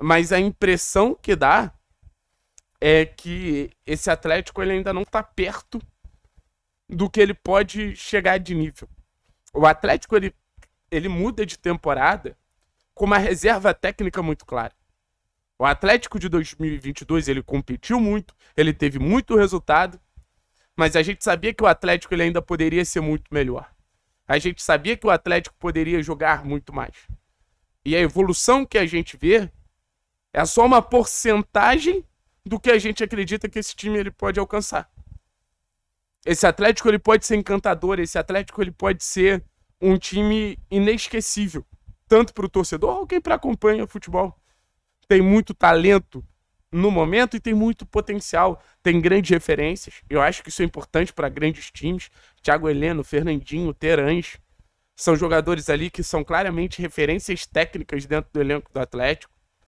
Mas a impressão que dá é que esse Atlético ele ainda não está perto do que ele pode chegar de nível. O Atlético ele, ele muda de temporada com uma reserva técnica muito clara. O Atlético de 2022 ele competiu muito, ele teve muito resultado, mas a gente sabia que o Atlético ele ainda poderia ser muito melhor. A gente sabia que o Atlético poderia jogar muito mais. E a evolução que a gente vê é só uma porcentagem do que a gente acredita que esse time ele pode alcançar. Esse Atlético ele pode ser encantador, esse Atlético ele pode ser um time inesquecível, tanto para o torcedor ou quem para acompanha futebol. Tem muito talento no momento e tem muito potencial, tem grandes referências. Eu acho que isso é importante para grandes times. Thiago Heleno, Fernandinho, Terãs, são jogadores ali que são claramente referências técnicas dentro do elenco do Atlético.